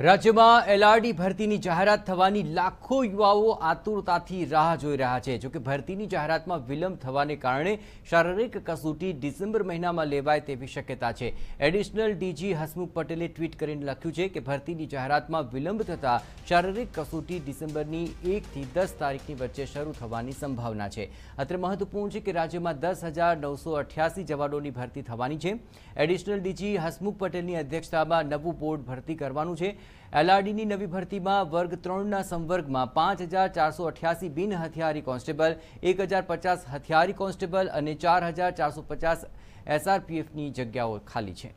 રાજ્યમાં એલઆરડી ભરતીની જાહેરાત થવાની લાખો યુવાઓ આતુરતાથી રાહ જોઈ રહ્યા છે જોકે ભરતીની જાહેરાતમાં વિલંબ થવાને કારણે શારીરિક કસોટી ડિસેમ્બર મહિનામાં લેવાય તેવી શક્યતા છે એડિશનલ ડીજી હસમુખ પટેલે ટ્વીટ કરીને લખ્યું છે કે ભરતીની જાહેરાતમાં વિલંબ થતાં શારીરિક કસોટી ડિસેમ્બરની એકથી દસ તારીખની વચ્ચે શરૂ થવાની સંભાવના છે અત્રે મહત્વપૂર્ણ છે કે રાજ્યમાં દસ હજાર નવસો અઠ્યાસી જવાનોની ભરતી થવાની છે એડિશનલ ડીજી હસમુખ પટેલની અધ્યક્ષતામાં નવું બોર્ડ ભરતી કરવાનું છે એલઆરડીની નવી ભરતીમાં વર્ગ ત્રણના સંવર્ગમાં પાંચ હજાર ચારસો અઠ્યાસી બિન હથિયારી કોન્સ્ટેબલ એક હજાર પચાસ હથિયારી કોન્સ્ટેબલ અને ચાર હજાર ચારસો પચાસ એસઆરપીએફની જગ્યાઓ ખાલી છે